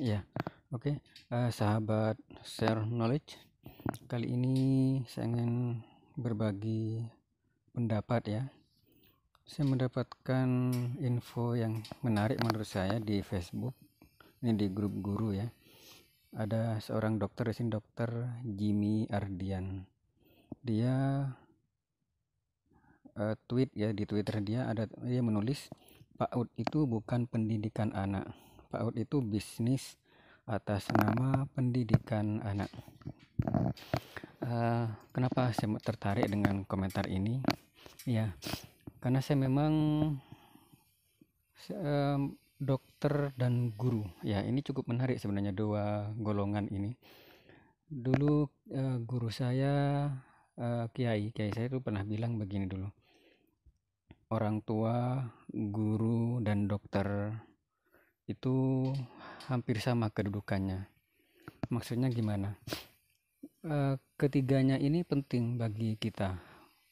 ya oke okay. uh, eh, sahabat share knowledge kali ini saya ingin berbagi pendapat ya saya mendapatkan info yang menarik menurut saya di Facebook ini di grup guru ya ada seorang dokter di sini dokter Jimmy Ardian dia uh, tweet ya di Twitter dia ada dia menulis PAUD itu bukan pendidikan anak PAUD itu bisnis atas nama pendidikan anak. Uh, kenapa saya tertarik dengan komentar ini? Ya, karena saya memang uh, dokter dan guru. Ya, ini cukup menarik sebenarnya dua golongan ini. Dulu uh, guru saya uh, kiai, kiai saya itu pernah bilang begini dulu orang tua, guru, dan dokter itu hampir sama kedudukannya maksudnya gimana e, ketiganya ini penting bagi kita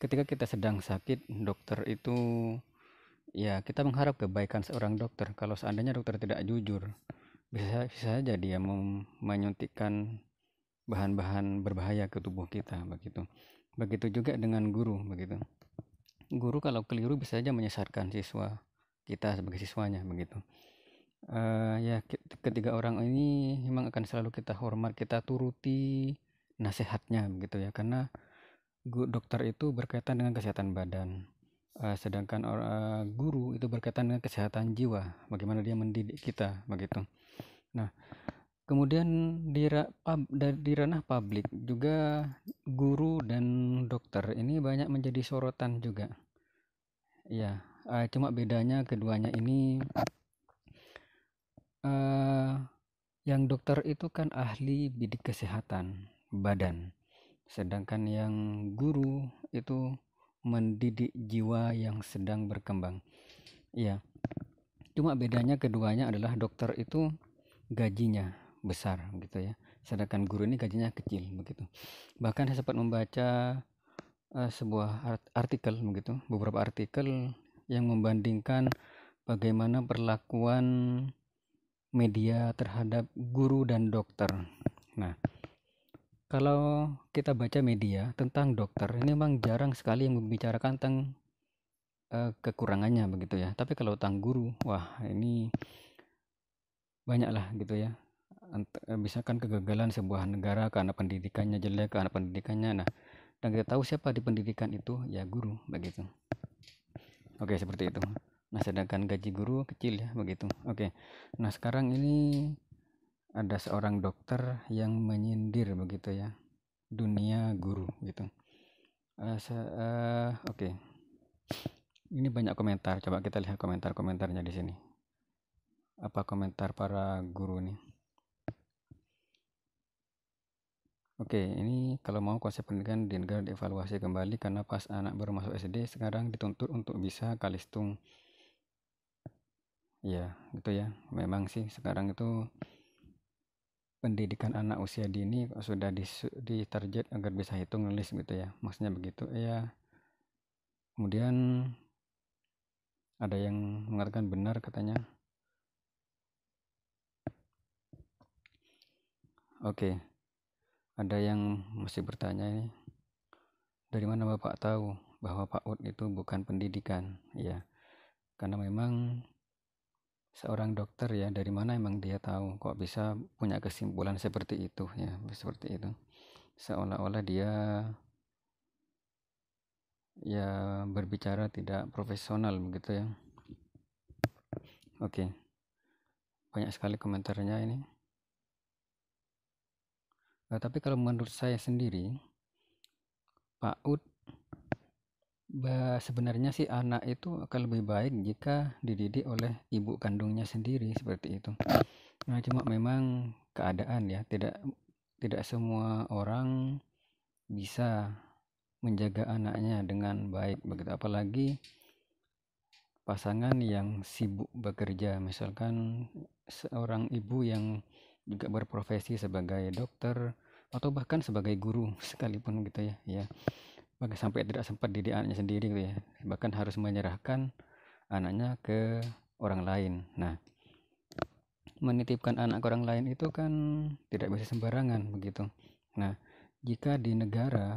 ketika kita sedang sakit dokter itu ya kita mengharap kebaikan seorang dokter kalau seandainya dokter tidak jujur bisa bisa saja dia menyuntikkan bahan-bahan berbahaya ke tubuh kita begitu begitu juga dengan guru begitu guru kalau keliru bisa saja menyesatkan siswa kita sebagai siswanya begitu uh, ya ketiga orang ini memang akan selalu kita hormat kita turuti nasihatnya begitu ya karena dokter itu berkaitan dengan kesehatan badan uh, sedangkan uh, guru itu berkaitan dengan kesehatan jiwa bagaimana dia mendidik kita begitu nah kemudian di, pub, di ranah publik juga guru dan dokter ini banyak menjadi sorotan juga ya uh, cuma bedanya keduanya ini uh, yang dokter itu kan ahli bidik kesehatan badan sedangkan yang guru itu mendidik jiwa yang sedang berkembang ya, cuma bedanya keduanya adalah dokter itu gajinya besar gitu ya sedangkan guru ini gajinya kecil begitu bahkan saya sempat membaca uh, sebuah artikel begitu beberapa artikel yang membandingkan bagaimana perlakuan media terhadap guru dan dokter. Nah, kalau kita baca media tentang dokter, ini memang jarang sekali yang membicarakan tentang uh, eh, kekurangannya begitu ya. Tapi kalau tentang guru, wah ini banyaklah gitu ya. Eh, misalkan kegagalan sebuah negara karena pendidikannya jelek, karena pendidikannya. Nah, dan kita tahu siapa di pendidikan itu ya guru begitu. Oke, seperti itu. Nah, sedangkan gaji guru kecil ya begitu. Oke. Nah, sekarang ini ada seorang dokter yang menyindir begitu ya dunia guru gitu. Uh, uh, Oke, okay. ini banyak komentar. Coba kita lihat komentar-komentarnya di sini. Apa komentar para guru nih? Oke, okay, ini kalau mau konsep pendidikan di negara dievaluasi kembali karena pas anak baru masuk SD sekarang dituntut untuk bisa kalistung Iya, gitu ya. Memang sih sekarang itu pendidikan anak usia dini sudah di, target agar bisa hitung nulis gitu ya. Maksudnya begitu. Ya. Kemudian ada yang mengatakan benar katanya. Oke. Okay. Ada yang masih bertanya ini. Dari mana Bapak tahu bahwa PAUD itu bukan pendidikan? Ya. Karena memang seorang dokter ya dari mana emang dia tahu kok bisa punya kesimpulan seperti itu ya seperti itu seolah-olah dia ya berbicara tidak profesional begitu ya oke banyak sekali komentarnya ini nah, tapi kalau menurut saya sendiri Pak Ud Bah, sebenarnya sih anak itu akan lebih baik jika dididik oleh ibu kandungnya sendiri seperti itu. Nah, cuma memang keadaan ya, tidak tidak semua orang bisa menjaga anaknya dengan baik begitu apalagi pasangan yang sibuk bekerja misalkan seorang ibu yang juga berprofesi sebagai dokter atau bahkan sebagai guru sekalipun gitu ya ya bahkan sampai tidak sempat didik anaknya sendiri gitu ya bahkan harus menyerahkan anaknya ke orang lain nah menitipkan anak ke orang lain itu kan tidak bisa sembarangan begitu nah jika di negara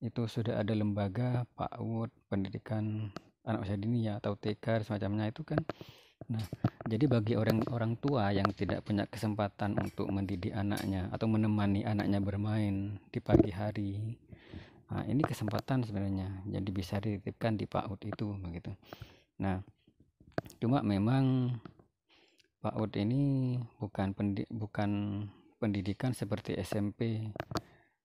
itu sudah ada lembaga Pak PAUD pendidikan anak usia dini ya atau TK semacamnya itu kan nah jadi bagi orang orang tua yang tidak punya kesempatan untuk mendidik anaknya atau menemani anaknya bermain di pagi hari nah, ini kesempatan sebenarnya jadi bisa dititipkan di PAUD itu begitu nah cuma memang PAUD ini bukan pendi bukan pendidikan seperti SMP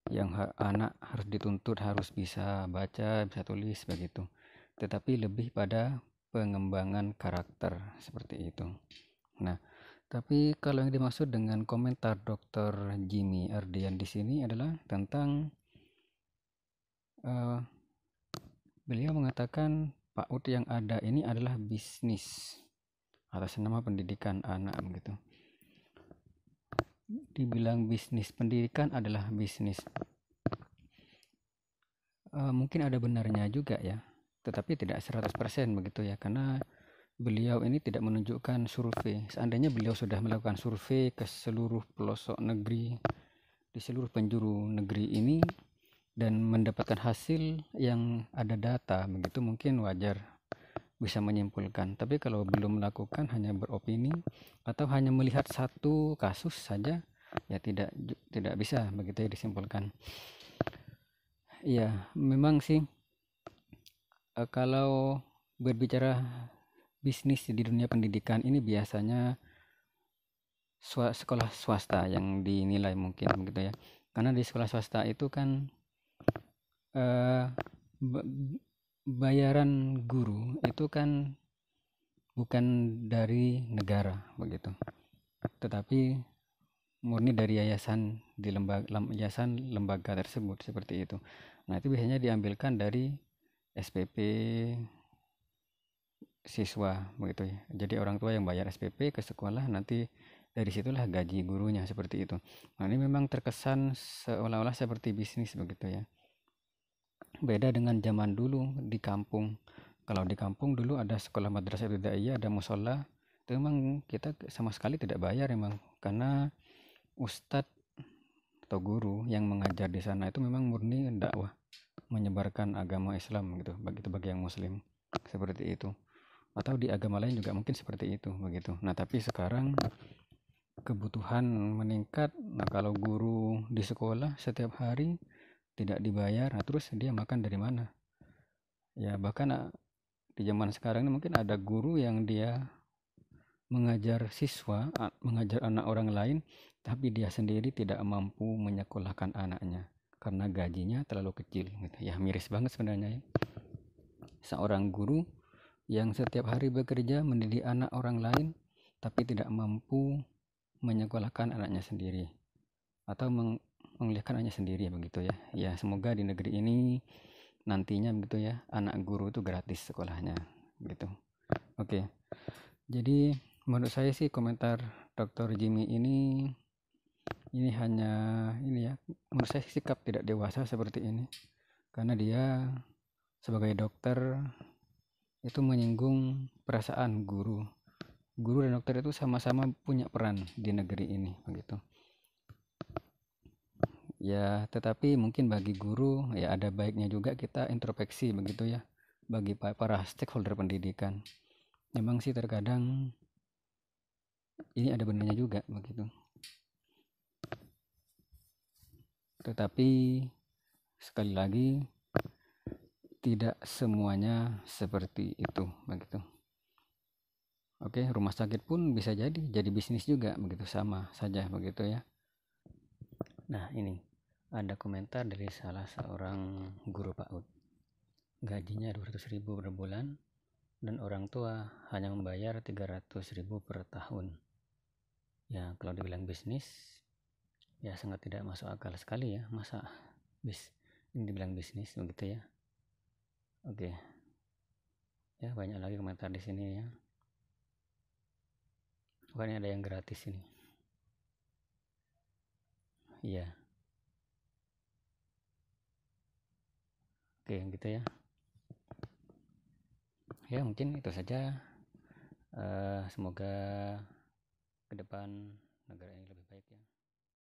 yang ha anak harus dituntut harus bisa baca bisa tulis begitu tetapi lebih pada pengembangan karakter seperti itu nah tapi kalau yang dimaksud dengan komentar Dr. Jimmy Ardian di sini adalah tentang uh, beliau mengatakan Pak PAUD yang ada ini adalah bisnis atas nama pendidikan anak gitu. Dibilang bisnis pendidikan adalah bisnis. Uh, mungkin ada benarnya juga ya, tetapi tidak 100% begitu ya karena beliau ini tidak menunjukkan survei. Seandainya beliau sudah melakukan survei ke seluruh pelosok negeri di seluruh penjuru negeri ini dan mendapatkan hasil yang ada data begitu mungkin wajar bisa menyimpulkan tapi kalau belum melakukan hanya beropini atau hanya melihat satu kasus saja ya tidak tidak bisa begitu ya disimpulkan ya memang sih eh, kalau berbicara bisnis di dunia pendidikan ini biasanya sekolah swasta yang dinilai mungkin begitu ya karena di sekolah swasta itu kan eh, bayaran guru itu kan bukan dari negara begitu tetapi murni dari yayasan di lembaga yayasan lembaga tersebut seperti itu nah itu biasanya diambilkan dari SPP siswa begitu ya jadi orang tua yang bayar SPP ke sekolah nanti dari situlah gaji gurunya seperti itu nah ini memang terkesan seolah-olah seperti bisnis begitu ya beda dengan zaman dulu di kampung kalau di kampung dulu ada sekolah madrasah ibtidaiyah ada musola itu memang kita sama sekali tidak bayar memang karena ustadz atau guru yang mengajar di sana itu memang murni dakwah menyebarkan agama Islam gitu begitu bagi yang muslim seperti itu atau di agama lain juga mungkin seperti itu begitu nah tapi sekarang kebutuhan meningkat nah kalau guru di sekolah setiap hari tidak dibayar nah terus dia makan dari mana ya bahkan ah, di zaman sekarang ini mungkin ada guru yang dia mengajar siswa ah, mengajar anak orang lain tapi dia sendiri tidak mampu menyekolahkan anaknya karena gajinya terlalu kecil gitu ya miris banget sebenarnya ya. seorang guru yang setiap hari bekerja mendidik anak orang lain tapi tidak mampu menyekolahkan anaknya sendiri atau meng menguliahkan hanya sendiri ya begitu ya ya semoga di negeri ini nantinya begitu ya anak guru itu gratis sekolahnya gitu oke jadi menurut saya sih komentar dokter Jimmy ini ini hanya ini ya menurut saya sikap tidak dewasa seperti ini karena dia sebagai dokter itu menyinggung perasaan guru guru dan dokter itu sama-sama punya peran di negeri ini begitu Ya, tetapi mungkin bagi guru ya ada baiknya juga kita introspeksi begitu ya bagi para stakeholder pendidikan. Memang sih terkadang ini ada benarnya juga begitu. Tetapi sekali lagi tidak semuanya seperti itu begitu. Oke, rumah sakit pun bisa jadi jadi bisnis juga begitu sama saja begitu ya. Nah, ini ada komentar dari salah seorang guru PAUD. Gajinya 200 ribu per bulan dan orang tua hanya membayar 300 ribu per tahun. Ya, kalau dibilang bisnis, ya sangat tidak masuk akal sekali ya. Masa bis ini dibilang bisnis begitu ya? Oke. Ya, banyak lagi komentar di sini ya. Bukannya ada yang gratis ini. Iya. Yeah oke gitu ya ya mungkin itu saja uh, semoga ke depan negara ini lebih baik ya